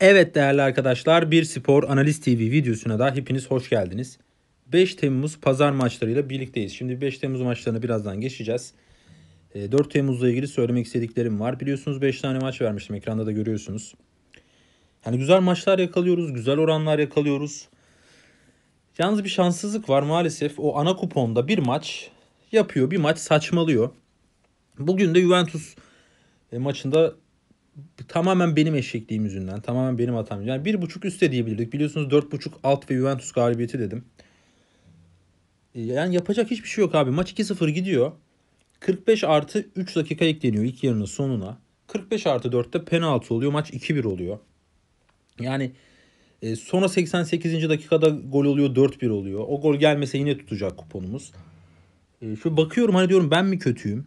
Evet değerli arkadaşlar bir spor analiz TV videosuna da hepiniz hoş geldiniz. 5 Temmuz pazar maçlarıyla birlikteyiz. Şimdi 5 Temmuz maçlarını birazdan geçeceğiz. 4 ee, Temmuz'la ilgili söylemek istediklerim var. Biliyorsunuz 5 tane maç vermiştim ekranda da görüyorsunuz. Yani güzel maçlar yakalıyoruz, güzel oranlar yakalıyoruz. Yalnız bir şanssızlık var maalesef. O ana kuponda bir maç yapıyor, bir maç saçmalıyor. Bugün de Juventus e, maçında tamamen benim eşekliğim yüzünden, tamamen benim hatam. Yani bir buçuk üst de diyebilirdik. Biliyorsunuz dört buçuk alt ve Juventus galibiyeti dedim. E, yani yapacak hiçbir şey yok abi. Maç 2-0 gidiyor. 45 artı 3 dakika ekleniyor ilk yarının sonuna. 45 artı 4'te penaltı oluyor. Maç 2-1 oluyor. Yani e, sonra 88. dakikada gol oluyor 4-1 oluyor. O gol gelmese yine tutacak kuponumuz. E, şu bakıyorum hani diyorum ben mi kötüyüm?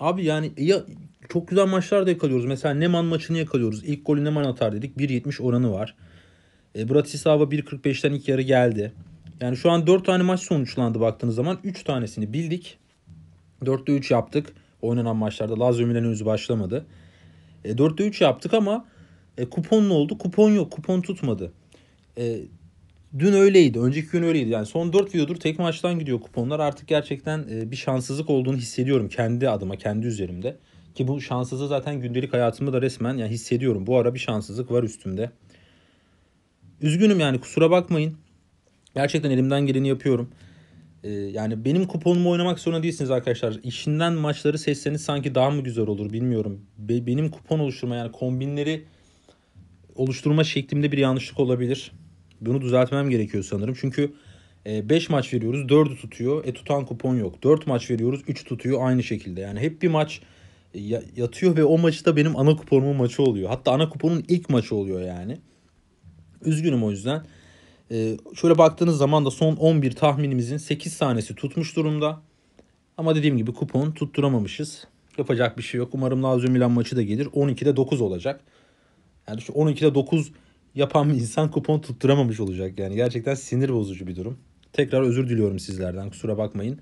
Abi yani ya çok güzel maçlar da yakalıyoruz. Mesela Neman maçını yakalıyoruz. İlk golü Neman atar dedik. 1.70 oranı var. E, Bratislava 1.45'ten ilk yarı geldi. Yani şu an 4 tane maç sonuçlandı baktığınız zaman. 3 tanesini bildik. 4'te 3 yaptık. Oynanan maçlarda Lazio Milan henüz başlamadı. E, 4'te 3 yaptık ama e, kupon ne oldu? Kupon yok. Kupon tutmadı. E, dün öyleydi. Önceki gün öyleydi. Yani son 4 videodur tek maçtan gidiyor kuponlar. Artık gerçekten e, bir şanssızlık olduğunu hissediyorum kendi adıma, kendi üzerimde. Ki bu şanssızlığı zaten gündelik hayatımda da resmen yani hissediyorum. Bu ara bir şanssızlık var üstümde. Üzgünüm yani kusura bakmayın. Gerçekten elimden geleni yapıyorum. Ee, yani benim kuponumu oynamak zorunda değilsiniz arkadaşlar. İşinden maçları seçseniz sanki daha mı güzel olur bilmiyorum. Be- benim kupon oluşturma yani kombinleri oluşturma şeklimde bir yanlışlık olabilir. Bunu düzeltmem gerekiyor sanırım. Çünkü 5 e, maç veriyoruz 4'ü tutuyor. E tutan kupon yok. 4 maç veriyoruz 3 tutuyor aynı şekilde. Yani hep bir maç yatıyor ve o maçı da benim ana kuponumun maçı oluyor. Hatta ana kuponun ilk maçı oluyor yani. Üzgünüm o yüzden. Ee, şöyle baktığınız zaman da son 11 tahminimizin 8 tanesi tutmuş durumda. Ama dediğim gibi kupon tutturamamışız. Yapacak bir şey yok. Umarım Lazio Milan maçı da gelir. 12'de 9 olacak. Yani şu 12'de 9 yapan bir insan kupon tutturamamış olacak. Yani gerçekten sinir bozucu bir durum. Tekrar özür diliyorum sizlerden. Kusura bakmayın.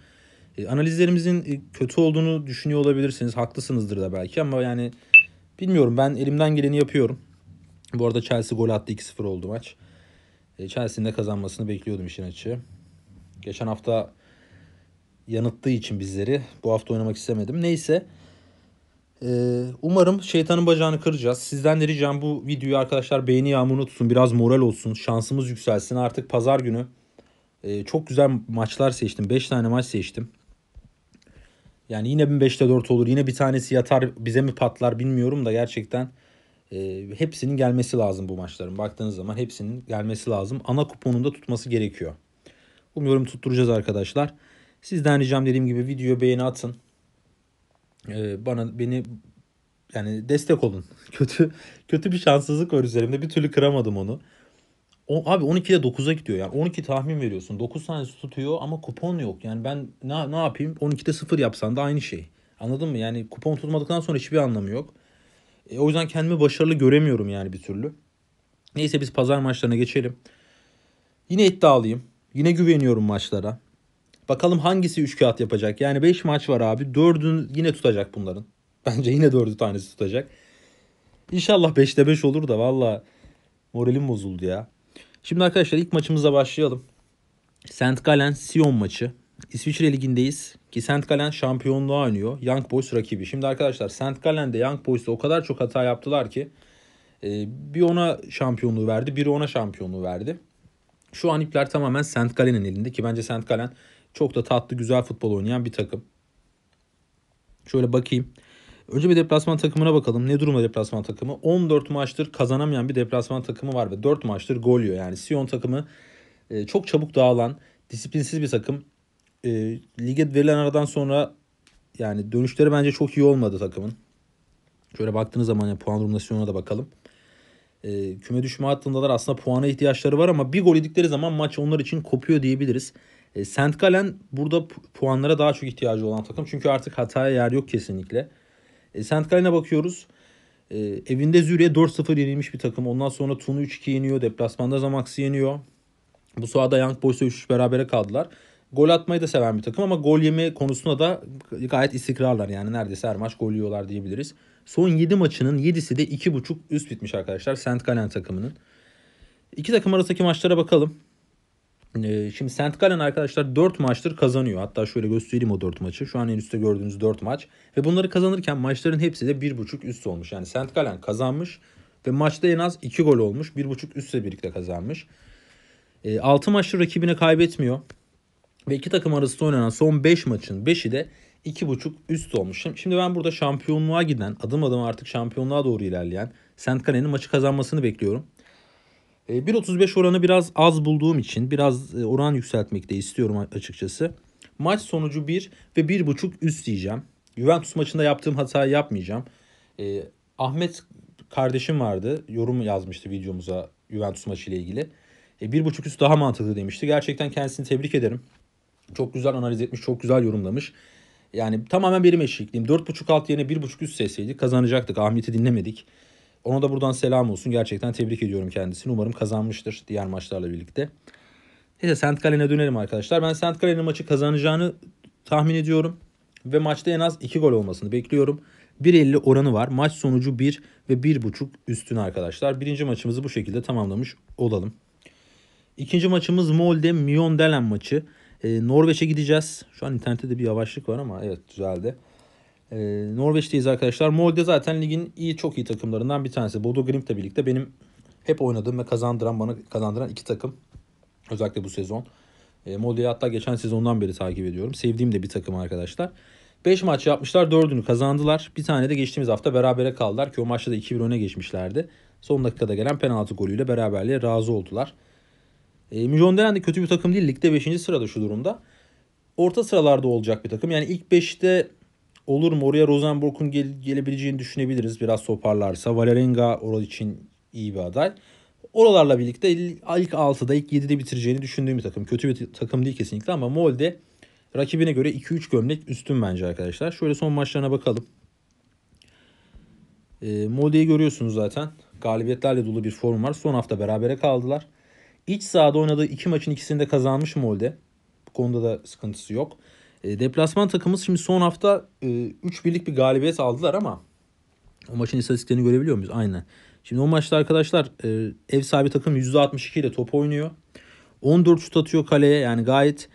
E, analizlerimizin e, kötü olduğunu düşünüyor olabilirsiniz. Haklısınızdır da belki ama yani bilmiyorum ben elimden geleni yapıyorum. Bu arada Chelsea gol attı 2-0 oldu maç. E, Chelsea'nin de kazanmasını bekliyordum işin açığı. Geçen hafta yanıttığı için bizleri bu hafta oynamak istemedim. Neyse umarım şeytanın bacağını kıracağız. Sizden de ricam bu videoyu arkadaşlar beğeni yağmurunu tutsun. Biraz moral olsun. Şansımız yükselsin. Artık pazar günü çok güzel maçlar seçtim. 5 tane maç seçtim. Yani yine 1005'te 4 olur. Yine bir tanesi yatar bize mi patlar bilmiyorum da gerçekten e, hepsinin gelmesi lazım bu maçların. Baktığınız zaman hepsinin gelmesi lazım. Ana kuponunda tutması gerekiyor. Umuyorum tutturacağız arkadaşlar. Sizden ricam dediğim gibi video beğeni atın. Ee, bana beni yani destek olun. Kötü kötü bir şanssızlık var üzerimde. Bir türlü kıramadım onu. O, abi 12'de 9'a gidiyor yani 12 tahmin veriyorsun 9 tane tutuyor ama kupon yok yani ben ne, ne yapayım 12'de 0 yapsan da aynı şey anladın mı yani kupon tutmadıktan sonra hiçbir anlamı yok e, o yüzden kendimi başarılı göremiyorum yani bir türlü neyse biz pazar maçlarına geçelim yine iddialıyım yine güveniyorum maçlara bakalım hangisi 3 kağıt yapacak yani 5 maç var abi 4'ünü yine tutacak bunların bence yine 4'ü tanesi tutacak İnşallah 5'te 5 olur da valla moralim bozuldu ya. Şimdi arkadaşlar ilk maçımızla başlayalım. St. Gallen Sion maçı. İsviçre Ligi'ndeyiz ki St. Gallen şampiyonluğa oynuyor. Young Boys rakibi. Şimdi arkadaşlar St. Gallen'de Young Boys'ta o kadar çok hata yaptılar ki e, bir ona şampiyonluğu verdi, biri ona şampiyonluğu verdi. Şu an ipler tamamen St. Gallen'in elinde ki bence St. Gallen çok da tatlı, güzel futbol oynayan bir takım. Şöyle bakayım. Önce bir deplasman takımına bakalım. Ne durumda deplasman takımı? 14 maçtır kazanamayan bir deplasman takımı var ve 4 maçtır gol yiyor. Yani Sion takımı e, çok çabuk dağılan, disiplinsiz bir takım. E, lige verilen aradan sonra yani dönüşleri bence çok iyi olmadı takımın. Şöyle baktığınız zaman yani puan durumuna Sion'a da bakalım. E, küme düşme hattındalar aslında puana ihtiyaçları var ama bir gol yedikleri zaman maç onlar için kopuyor diyebiliriz. E, Saint Gallen burada puanlara daha çok ihtiyacı olan takım. Çünkü artık hataya yer yok kesinlikle. E, St. Gallen'e bakıyoruz. E, evinde Züriye 4-0 yenilmiş bir takım. Ondan sonra Tunu 3-2 yeniyor. Deplasmanda Zamax'ı yeniyor. Bu sahada Young Boys'a 3-3 berabere kaldılar. Gol atmayı da seven bir takım ama gol yeme konusunda da gayet istikrarlar. Yani neredeyse her maç gol yiyorlar diyebiliriz. Son 7 maçının 7'si de 2.5 üst bitmiş arkadaşlar St. Gallen takımının. İki takım arasındaki maçlara bakalım. Ee, şimdi St. Gallen arkadaşlar 4 maçtır kazanıyor. Hatta şöyle göstereyim o 4 maçı. Şu an en üstte gördüğünüz 4 maç. Ve bunları kazanırken maçların hepsi de 1.5 üst olmuş. Yani St. Gallen kazanmış ve maçta en az 2 gol olmuş. 1.5 üstle birlikte kazanmış. 6 ee, maçtır rakibine kaybetmiyor. Ve iki takım arasında oynanan son 5 maçın 5'i de 2.5 üst olmuş. Şimdi ben burada şampiyonluğa giden, adım adım artık şampiyonluğa doğru ilerleyen St. Gallen'in maçı kazanmasını bekliyorum. 1.35 ee, oranı biraz az bulduğum için biraz e, oran yükseltmek de istiyorum açıkçası. Maç sonucu 1 ve 1.5 üst diyeceğim. Juventus maçında yaptığım hatayı yapmayacağım. E, Ahmet kardeşim vardı. Yorum yazmıştı videomuza Juventus maçı ile ilgili. E, 1.5 üst daha mantıklı demişti. Gerçekten kendisini tebrik ederim. Çok güzel analiz etmiş, çok güzel yorumlamış. Yani tamamen benim eşitliğim. 4.5 alt yerine 1.5 üst seseydi kazanacaktık. Ahmet'i dinlemedik. Ona da buradan selam olsun. Gerçekten tebrik ediyorum kendisini. Umarım kazanmıştır diğer maçlarla birlikte. Neyse Saint Gallen'e dönelim arkadaşlar. Ben Saint Gallen'in maçı kazanacağını tahmin ediyorum. Ve maçta en az 2 gol olmasını bekliyorum. 1.50 oranı var. Maç sonucu 1 ve 1.5 üstüne arkadaşlar. Birinci maçımızı bu şekilde tamamlamış olalım. İkinci maçımız Molde Miondelen maçı. Ee, Norveç'e gideceğiz. Şu an internette de bir yavaşlık var ama evet düzeldi. Ee, Norveç'teyiz arkadaşlar. Molde zaten ligin iyi çok iyi takımlarından bir tanesi. Bodo Glimp'le birlikte benim hep oynadığım ve kazandıran bana kazandıran iki takım. Özellikle bu sezon. E, Molde'yi hatta geçen sezondan beri takip ediyorum. Sevdiğim de bir takım arkadaşlar. 5 maç yapmışlar 4'ünü kazandılar. Bir tane de geçtiğimiz hafta berabere kaldılar ki o maçta da 2-1 öne geçmişlerdi. Son dakikada gelen penaltı golüyle beraberliğe razı oldular. E, ee, Mijonderen de kötü bir takım değil. Ligde 5. sırada şu durumda. Orta sıralarda olacak bir takım. Yani ilk 5'te olur mu? Oraya Rosenborg'un gel- gelebileceğini düşünebiliriz biraz toparlarsa. Valerenga oral için iyi bir aday. Oralarla birlikte ilk 6'da ilk 7'de bitireceğini düşündüğüm bir takım. Kötü bir takım değil kesinlikle ama Molde rakibine göre 2-3 gömlek üstün bence arkadaşlar. Şöyle son maçlarına bakalım. E, Molde'yi görüyorsunuz zaten. Galibiyetlerle dolu bir form var. Son hafta berabere kaldılar. İç sahada oynadığı iki maçın ikisini de kazanmış Molde. Bu konuda da sıkıntısı yok. E, deplasman takımımız şimdi son hafta e, birlik bir galibiyet aldılar ama o maçın istatistiklerini görebiliyor muyuz? Aynen. Şimdi o maçta arkadaşlar e, ev sahibi takım %62 ile top oynuyor. 14 şut atıyor kaleye yani gayet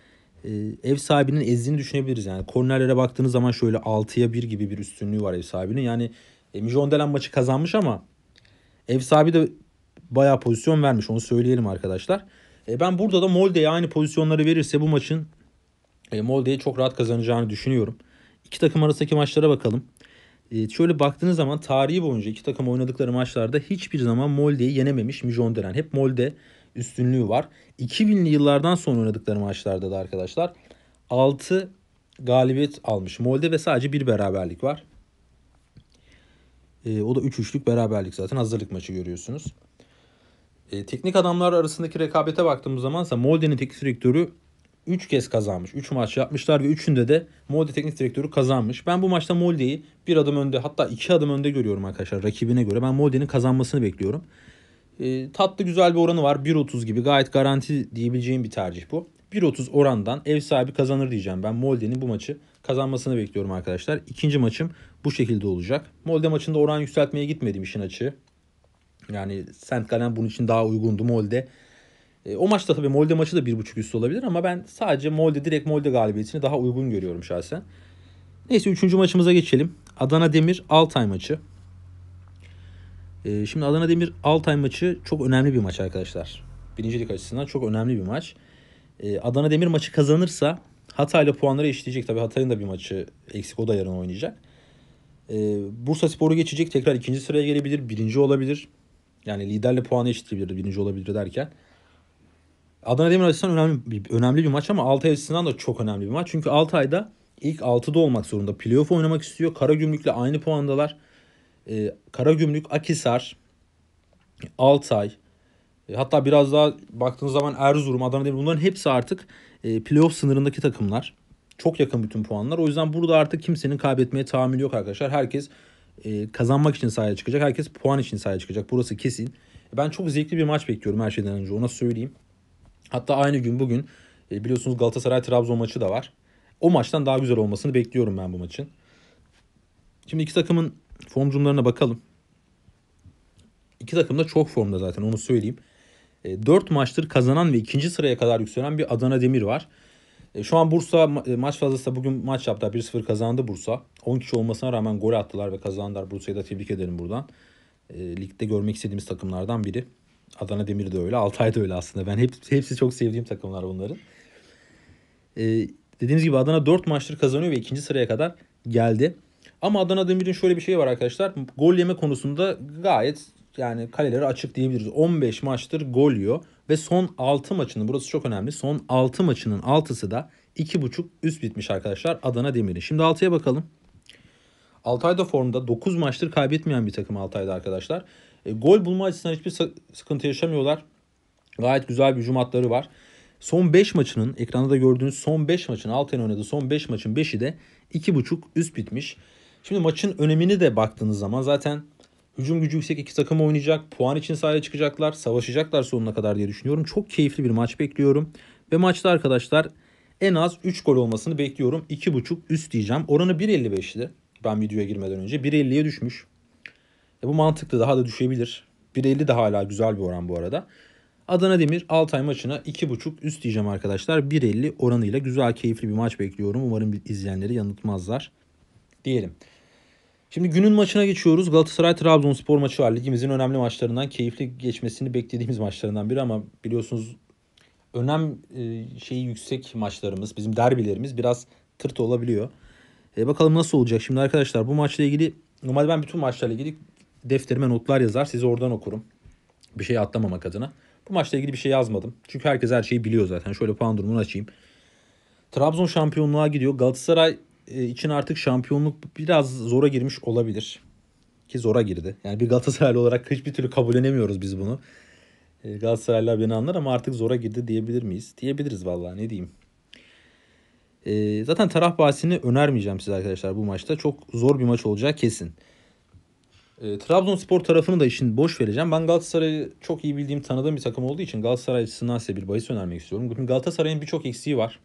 e, ev sahibinin ezdiğini düşünebiliriz. Yani kornerlere baktığınız zaman şöyle 6'ya 1 gibi bir üstünlüğü var ev sahibinin. Yani e, Mijondelen maçı kazanmış ama ev sahibi de bayağı pozisyon vermiş onu söyleyelim arkadaşlar. E, ben burada da Molde'ye aynı pozisyonları verirse bu maçın e, Molda'yı çok rahat kazanacağını düşünüyorum. İki takım arasındaki maçlara bakalım. E, şöyle baktığınız zaman tarihi boyunca iki takım oynadıkları maçlarda hiçbir zaman Molde'yi yenememiş Mijonderen. Hep Molde üstünlüğü var. 2000'li yıllardan sonra oynadıkları maçlarda da arkadaşlar 6 galibiyet almış Molde ve sadece bir beraberlik var. E, o da 3 üçlük beraberlik zaten hazırlık maçı görüyorsunuz. E, teknik adamlar arasındaki rekabete baktığımız zaman ise Molde'nin teknik direktörü 3 kez kazanmış. 3 maç yapmışlar ve 3'ünde de Molde teknik direktörü kazanmış. Ben bu maçta Molde'yi bir adım önde hatta iki adım önde görüyorum arkadaşlar rakibine göre. Ben Molde'nin kazanmasını bekliyorum. E, tatlı güzel bir oranı var. 1.30 gibi gayet garanti diyebileceğim bir tercih bu. 1.30 orandan ev sahibi kazanır diyeceğim. Ben Molde'nin bu maçı kazanmasını bekliyorum arkadaşlar. İkinci maçım bu şekilde olacak. Molde maçında oran yükseltmeye gitmedim işin açığı. Yani Saint Gallen bunun için daha uygundu. Molde e, o maçta tabii Molde maçı da 1.5 üstü olabilir ama ben sadece Molde direkt Molde galibiyetini daha uygun görüyorum şahsen. Neyse 3. maçımıza geçelim. Adana Demir Altay maçı. E, şimdi Adana Demir Altay maçı çok önemli bir maç arkadaşlar. Birincilik açısından çok önemli bir maç. E, Adana Demir maçı kazanırsa Hatay'la puanları eşitleyecek. Tabii Hatay'ın da bir maçı eksik. O da yarın oynayacak. E, Bursa Spor'u geçecek. Tekrar ikinci sıraya gelebilir. Birinci olabilir. Yani liderle puanı eşitleyebilir. Birinci olabilir derken. Adana Demir açısından önemli bir, önemli bir maç ama Altay açısından da çok önemli bir maç. Çünkü Altay'da ilk 6'da olmak zorunda. Playoff oynamak istiyor. Karagümrük'le aynı puandalar. Ee, Karagümrük, Akisar, Altay, e, Hatta biraz daha baktığınız zaman Erzurum, Adana Demir bunların hepsi artık e, playoff sınırındaki takımlar. Çok yakın bütün puanlar. O yüzden burada artık kimsenin kaybetmeye tahammülü yok arkadaşlar. Herkes e, kazanmak için sahaya çıkacak. Herkes puan için sahaya çıkacak. Burası kesin. Ben çok zevkli bir maç bekliyorum her şeyden önce. Ona söyleyeyim. Hatta aynı gün bugün e, biliyorsunuz Galatasaray Trabzon maçı da var. O maçtan daha güzel olmasını bekliyorum ben bu maçın. Şimdi iki takımın formcumlarına bakalım. İki takım da çok formda zaten onu söyleyeyim. 4 e, maçtır kazanan ve ikinci sıraya kadar yükselen bir Adana Demir var. E, şu an Bursa maç fazlası bugün maç yaptı. 1-0 kazandı Bursa. 10 kişi olmasına rağmen gol attılar ve kazandılar. Bursa'yı da tebrik ederim buradan. Ligde görmek istediğimiz takımlardan biri. Adana Demir de öyle. Altay da öyle aslında. Ben hep, hepsi çok sevdiğim takımlar bunların. Ee, dediğimiz gibi Adana 4 maçtır kazanıyor ve ikinci sıraya kadar geldi. Ama Adana Demir'in şöyle bir şeyi var arkadaşlar. Gol yeme konusunda gayet yani kaleleri açık diyebiliriz. 15 maçtır gol yiyor. Ve son 6 maçının burası çok önemli. Son 6 maçının 6'sı da 2.5 üst bitmiş arkadaşlar Adana Demir'in. Şimdi Altaya bakalım. Altay da formda 9 maçtır kaybetmeyen bir takım Altay'da arkadaşlar. E, gol bulma açısından hiçbir sıkıntı yaşamıyorlar. Gayet güzel bir hücum hatları var. Son 5 maçının ekranda da gördüğünüz son 5 maçın Altay'ın oynadığı son 5 maçın 5'i de 2.5 üst bitmiş. Şimdi maçın önemini de baktığınız zaman zaten hücum gücü yüksek iki takım oynayacak. Puan için sahaya çıkacaklar. Savaşacaklar sonuna kadar diye düşünüyorum. Çok keyifli bir maç bekliyorum. Ve maçta arkadaşlar en az 3 gol olmasını bekliyorum. 2.5 üst diyeceğim. Oranı 1.55'ti ben videoya girmeden önce. 1.50'ye düşmüş. E bu mantıklı daha da düşebilir. 1.50 de hala güzel bir oran bu arada. Adana Demir Altay maçına 2.5 üst diyeceğim arkadaşlar. 1.50 oranıyla güzel keyifli bir maç bekliyorum. Umarım izleyenleri yanıltmazlar diyelim. Şimdi günün maçına geçiyoruz. Galatasaray Trabzonspor maçı var. Ligimizin önemli maçlarından keyifli geçmesini beklediğimiz maçlarından biri ama biliyorsunuz önem e, şeyi yüksek maçlarımız, bizim derbilerimiz biraz tırt olabiliyor. E bakalım nasıl olacak. Şimdi arkadaşlar bu maçla ilgili normalde ben bütün maçlarla ilgili defterime notlar yazar. Sizi oradan okurum. Bir şey atlamamak adına. Bu maçla ilgili bir şey yazmadım. Çünkü herkes her şeyi biliyor zaten. Şöyle puan durumunu açayım. Trabzon şampiyonluğa gidiyor. Galatasaray e, için artık şampiyonluk biraz zora girmiş olabilir. Ki zora girdi. Yani bir Galatasaraylı olarak hiçbir türlü kabullenemiyoruz biz bunu. E, Galatasaraylılar beni anlar ama artık zora girdi diyebilir miyiz? Diyebiliriz vallahi ne diyeyim. E, zaten taraf bahsini önermeyeceğim size arkadaşlar bu maçta. Çok zor bir maç olacak kesin. E, Trabzonspor tarafını da işin boş vereceğim. Ben Galatasaray'ı çok iyi bildiğim, tanıdığım bir takım olduğu için Galatasaray açısından size bir bahis önermek istiyorum. Galatasaray'ın birçok eksiği var.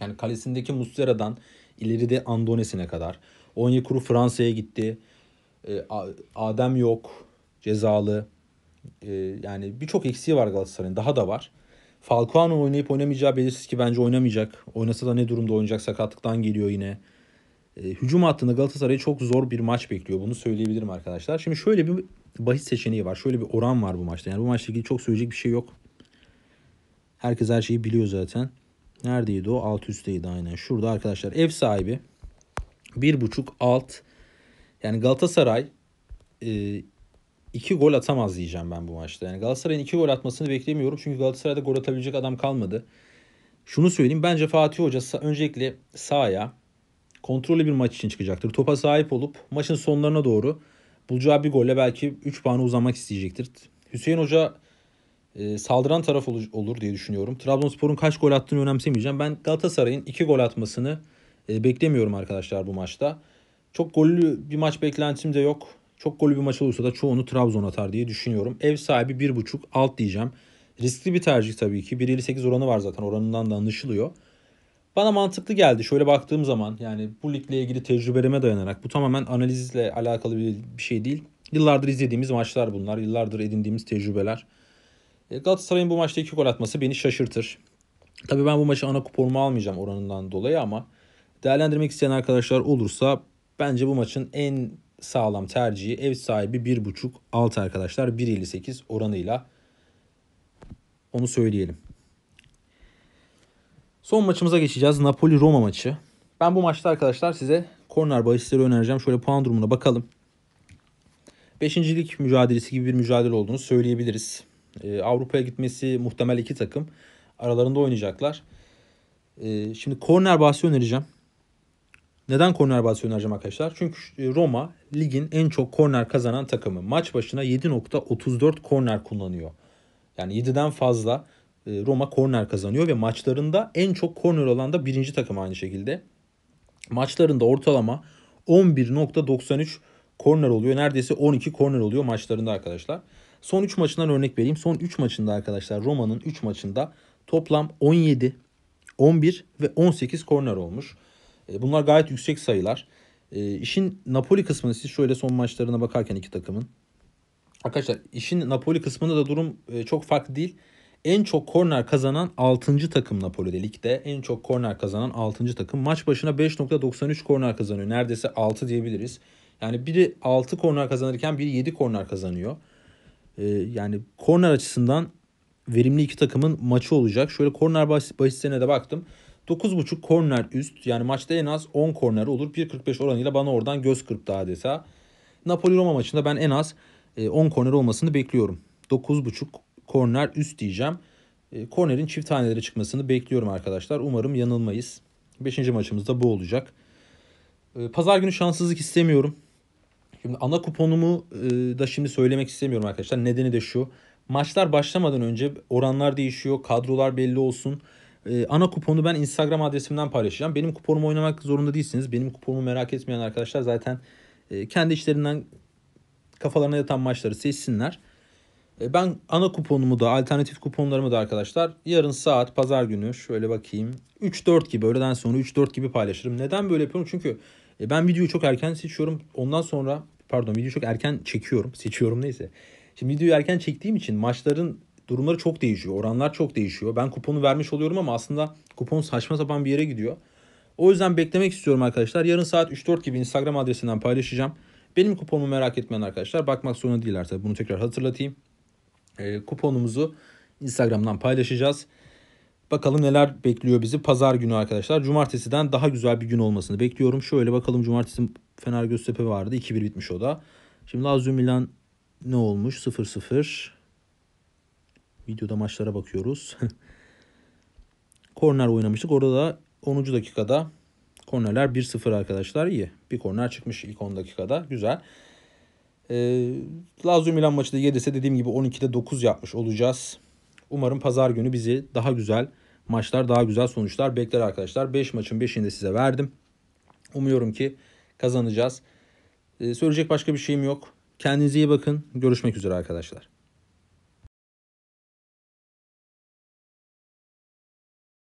Yani kalesindeki Muslera'dan ileride Andones'ine kadar. Onyekuru Fransa'ya gitti. E, Adem yok. Cezalı. E, yani birçok eksiği var Galatasaray'ın. Daha da var. Falcao'nun oynayıp oynamayacağı belirsiz ki bence oynamayacak. Oynasa da ne durumda oynayacak sakatlıktan geliyor yine. E, hücum hattında Galatasaray'ı çok zor bir maç bekliyor. Bunu söyleyebilirim arkadaşlar. Şimdi şöyle bir bahis seçeneği var. Şöyle bir oran var bu maçta. Yani bu maçla ilgili çok söyleyecek bir şey yok. Herkes her şeyi biliyor zaten. Neredeydi o? Alt üstteydi aynen. Şurada arkadaşlar ev sahibi. 1.5 alt. Yani Galatasaray 2 e, gol atamaz diyeceğim ben bu maçta. Yani Galatasaray'ın 2 gol atmasını beklemiyorum. Çünkü Galatasaray'da gol atabilecek adam kalmadı. Şunu söyleyeyim. Bence Fatih Hoca öncelikle sahaya kontrollü bir maç için çıkacaktır. Topa sahip olup maçın sonlarına doğru bulacağı bir golle belki 3 puanı uzamak isteyecektir. Hüseyin Hoca e, saldıran taraf ol- olur diye düşünüyorum. Trabzonspor'un kaç gol attığını önemsemeyeceğim. Ben Galatasaray'ın 2 gol atmasını e, beklemiyorum arkadaşlar bu maçta. Çok gollü bir maç beklentim de yok. Çok gollü bir maç olursa da çoğunu Trabzon atar diye düşünüyorum. Ev sahibi 1.5 alt diyeceğim. Riskli bir tercih tabii ki. 1.58 oranı var zaten. Oranından da anlaşılıyor. Bana mantıklı geldi şöyle baktığım zaman yani bu ligle ilgili tecrübeme dayanarak bu tamamen analizle alakalı bir, bir şey değil. Yıllardır izlediğimiz maçlar bunlar. Yıllardır edindiğimiz tecrübeler. E, Galatasaray'ın bu maçta iki gol atması beni şaşırtır. Tabii ben bu maçı ana kuponumu almayacağım oranından dolayı ama değerlendirmek isteyen arkadaşlar olursa bence bu maçın en sağlam tercihi ev sahibi 1.5 alt arkadaşlar 1.58 oranıyla onu söyleyelim. Son maçımıza geçeceğiz. Napoli-Roma maçı. Ben bu maçta arkadaşlar size korner bahisleri önereceğim. Şöyle puan durumuna bakalım. Beşincilik mücadelesi gibi bir mücadele olduğunu söyleyebiliriz. Ee, Avrupa'ya gitmesi muhtemel iki takım. Aralarında oynayacaklar. Ee, şimdi korner bahsi önereceğim. Neden korner bahsi önereceğim arkadaşlar? Çünkü e, Roma ligin en çok korner kazanan takımı. Maç başına 7.34 korner kullanıyor. Yani 7'den fazla. E, Roma korner kazanıyor ve maçlarında en çok korner olan da birinci takım aynı şekilde. Maçlarında ortalama 11.93 korner oluyor. Neredeyse 12 korner oluyor maçlarında arkadaşlar. Son 3 maçından örnek vereyim. Son 3 maçında arkadaşlar Roma'nın 3 maçında toplam 17, 11 ve 18 korner olmuş. E, bunlar gayet yüksek sayılar. E, işin Napoli kısmını siz şöyle son maçlarına bakarken iki takımın. Arkadaşlar işin Napoli kısmında da durum çok farklı değil en çok korner kazanan 6. takım Napoli'de ligde. En çok korner kazanan 6. takım. Maç başına 5.93 korner kazanıyor. Neredeyse 6 diyebiliriz. Yani biri 6 korner kazanırken biri 7 korner kazanıyor. Ee, yani korner açısından verimli iki takımın maçı olacak. Şöyle korner bahislerine de baktım. 9.5 korner üst yani maçta en az 10 korner olur. 1.45 oranıyla bana oradan göz kırptı adeta. Napoli Roma maçında ben en az 10 e, korner olmasını bekliyorum. 9.5 korner üst diyeceğim. E, kornerin çift tanelere çıkmasını bekliyorum arkadaşlar. Umarım yanılmayız. Beşinci maçımızda bu olacak. E, pazar günü şanssızlık istemiyorum. Şimdi ana kuponumu e, da şimdi söylemek istemiyorum arkadaşlar. Nedeni de şu. Maçlar başlamadan önce oranlar değişiyor. Kadrolar belli olsun. ana kuponu ben Instagram adresimden paylaşacağım. Benim kuponumu oynamak zorunda değilsiniz. Benim kuponumu merak etmeyen arkadaşlar zaten kendi işlerinden kafalarına yatan maçları seçsinler. E, ben ana kuponumu da alternatif kuponlarımı da arkadaşlar yarın saat pazar günü şöyle bakayım 3-4 gibi öğleden sonra 3-4 gibi paylaşırım. Neden böyle yapıyorum? Çünkü e, ben videoyu çok erken seçiyorum. Ondan sonra pardon videoyu çok erken çekiyorum. Seçiyorum neyse. Şimdi videoyu erken çektiğim için maçların durumları çok değişiyor. Oranlar çok değişiyor. Ben kuponu vermiş oluyorum ama aslında kupon saçma sapan bir yere gidiyor. O yüzden beklemek istiyorum arkadaşlar. Yarın saat 3-4 gibi Instagram adresinden paylaşacağım. Benim kuponumu merak etmeyen arkadaşlar bakmak zorunda değiller tabii. Bunu tekrar hatırlatayım e, kuponumuzu Instagram'dan paylaşacağız. Bakalım neler bekliyor bizi pazar günü arkadaşlar. Cumartesiden daha güzel bir gün olmasını bekliyorum. Şöyle bakalım cumartesi Fener Göztepe vardı. 2-1 bitmiş o da. Şimdi Lazio Milan ne olmuş? 0-0. Videoda maçlara bakıyoruz. korner oynamıştık. Orada da 10. dakikada kornerler 1-0 arkadaşlar. İyi. Bir korner çıkmış ilk 10 dakikada. Güzel. Ee, Lazio Milan maçı da gelirse dediğim gibi 12'de 9 yapmış olacağız. Umarım pazar günü bizi daha güzel maçlar, daha güzel sonuçlar bekler arkadaşlar. 5 maçın 5'ini de size verdim. Umuyorum ki kazanacağız. Ee, söyleyecek başka bir şeyim yok. Kendinize iyi bakın. Görüşmek üzere arkadaşlar.